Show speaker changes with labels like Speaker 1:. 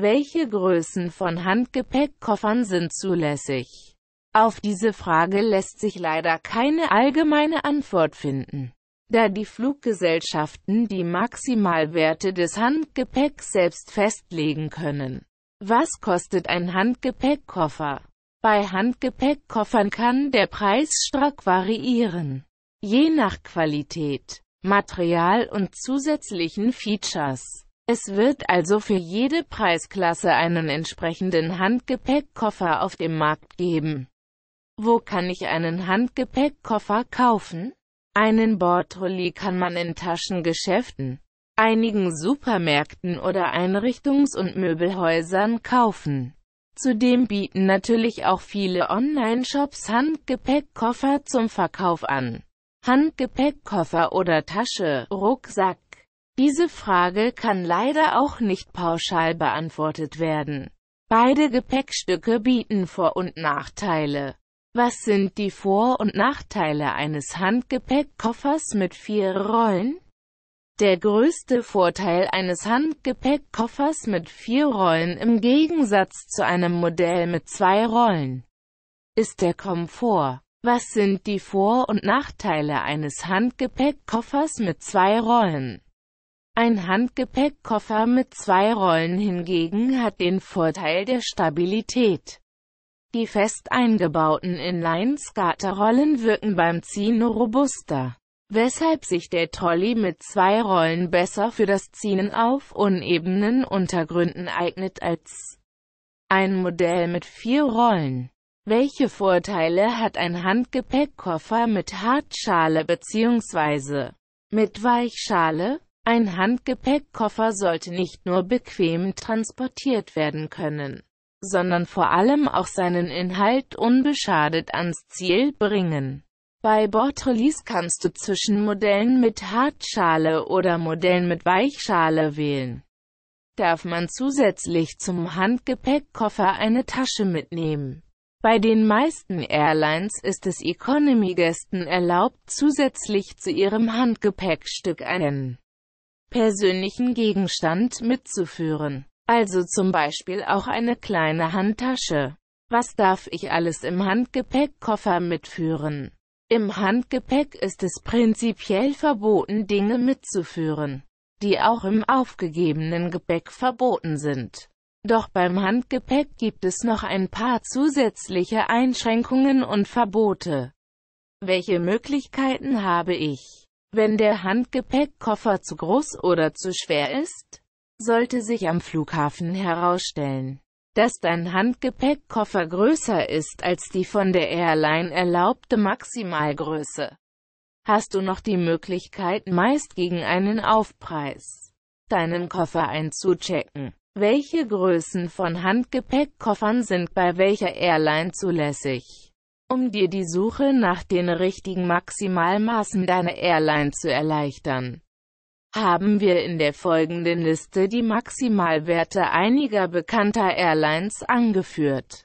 Speaker 1: Welche Größen von Handgepäckkoffern sind zulässig? Auf diese Frage lässt sich leider keine allgemeine Antwort finden, da die Fluggesellschaften die Maximalwerte des Handgepäcks selbst festlegen können. Was kostet ein Handgepäckkoffer? Bei Handgepäckkoffern kann der Preis stark variieren, je nach Qualität, Material und zusätzlichen Features. Es wird also für jede Preisklasse einen entsprechenden Handgepäckkoffer auf dem Markt geben. Wo kann ich einen Handgepäckkoffer kaufen? Einen Bordrolli kann man in Taschengeschäften, einigen Supermärkten oder Einrichtungs- und Möbelhäusern kaufen. Zudem bieten natürlich auch viele Online-Shops Handgepäckkoffer zum Verkauf an. Handgepäckkoffer oder Tasche, Rucksack diese Frage kann leider auch nicht pauschal beantwortet werden. Beide Gepäckstücke bieten Vor- und Nachteile. Was sind die Vor- und Nachteile eines Handgepäckkoffers mit vier Rollen? Der größte Vorteil eines Handgepäckkoffers mit vier Rollen im Gegensatz zu einem Modell mit zwei Rollen ist der Komfort. Was sind die Vor- und Nachteile eines Handgepäckkoffers mit zwei Rollen? Ein Handgepäckkoffer mit zwei Rollen hingegen hat den Vorteil der Stabilität. Die fest eingebauten Inline-Skaterrollen wirken beim Ziehen robuster, weshalb sich der Trolley mit zwei Rollen besser für das Ziehen auf unebenen Untergründen eignet als ein Modell mit vier Rollen. Welche Vorteile hat ein Handgepäckkoffer mit Hartschale bzw. mit Weichschale? Ein Handgepäckkoffer sollte nicht nur bequem transportiert werden können, sondern vor allem auch seinen Inhalt unbeschadet ans Ziel bringen. Bei Bortolis kannst du zwischen Modellen mit Hartschale oder Modellen mit Weichschale wählen. Darf man zusätzlich zum Handgepäckkoffer eine Tasche mitnehmen? Bei den meisten Airlines ist es Economy-Gästen erlaubt, zusätzlich zu ihrem Handgepäckstück einen persönlichen Gegenstand mitzuführen. Also zum Beispiel auch eine kleine Handtasche. Was darf ich alles im Handgepäckkoffer mitführen? Im Handgepäck ist es prinzipiell verboten, Dinge mitzuführen, die auch im aufgegebenen Gepäck verboten sind. Doch beim Handgepäck gibt es noch ein paar zusätzliche Einschränkungen und Verbote. Welche Möglichkeiten habe ich? Wenn der Handgepäckkoffer zu groß oder zu schwer ist, sollte sich am Flughafen herausstellen, dass dein Handgepäckkoffer größer ist als die von der Airline erlaubte Maximalgröße. Hast du noch die Möglichkeit, meist gegen einen Aufpreis, deinen Koffer einzuchecken? Welche Größen von Handgepäckkoffern sind bei welcher Airline zulässig? um dir die Suche nach den richtigen Maximalmaßen deiner Airline zu erleichtern haben wir in der folgenden Liste die Maximalwerte einiger bekannter Airlines angeführt.